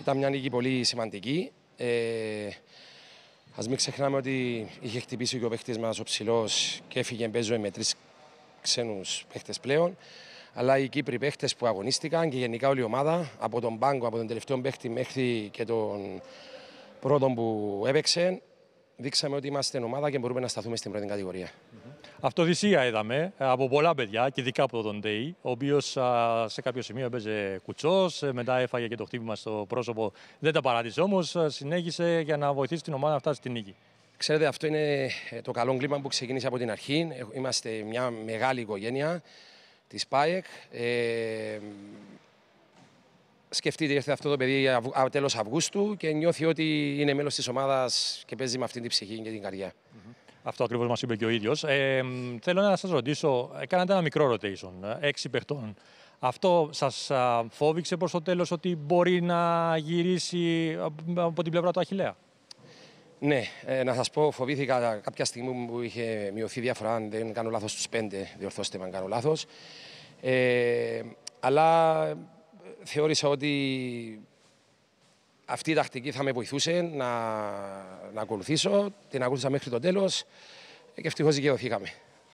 Ήταν μια νίκη πολύ σημαντική. Ε, Ας μην ξεχνάμε ότι είχε χτυπήσει και ο παίχτη μας ο ψηλός και έφυγε μπέζο με τρεις ξένους παίχτε πλέον. Αλλά οι Κύπροι παίχτε που αγωνίστηκαν και γενικά όλη η ομάδα από τον πάγκο, από τον τελευταίο παίχτη μέχρι και τον πρώτο που έπαιξε, δείξαμε ότι είμαστε ομάδα και μπορούμε να σταθούμε στην πρώτη κατηγορία. Αυτοδυσία είδαμε ε, από πολλά παιδιά, και ειδικά από τον Ντέι, ο οποίος σε κάποιο σημείο έπαιζε κουτσός, ε, μετά έφαγε και το χτύπημα στο πρόσωπο. Δεν τα παράτησε όμως, ε, συνέχισε για να βοηθήσει την ομάδα να φτάσει στην νίκη. Ξέρετε, αυτό είναι το καλό κλίμα που ξεκίνησε από την αρχή. Είμαστε μια μεγάλη οικογένεια της ΠΑΕΚ σκεφτείτε ήρθε αυτό το παιδί τέλος Αυγούστου και νιώθει ότι είναι μέλος της ομάδας και παίζει με αυτή την ψυχή και την καρδιά. Mm-hmm. Αυτό ακριβώς μας είπε και ο ίδιος. Ε, θέλω να σας ρωτήσω, ε, κάνατε ένα μικρό rotation, ε, έξι παιχτών. Αυτό σας φόβηξε προς το τέλος ότι μπορεί να γυρίσει ε, από την πλευρά του Αχηλέα. Ναι, ε, να σας πω, φοβήθηκα κάποια στιγμή που είχε μειωθεί διαφορά. Αν δεν κάνω λάθος, τους πέντε, διορθώστε με αν κάνω λάθος. αλλά θεώρησα ότι αυτή η τακτική θα με βοηθούσε να, να ακολουθήσω. Την ακολούθησα μέχρι το τέλος και ευτυχώς δικαιωθήκαμε.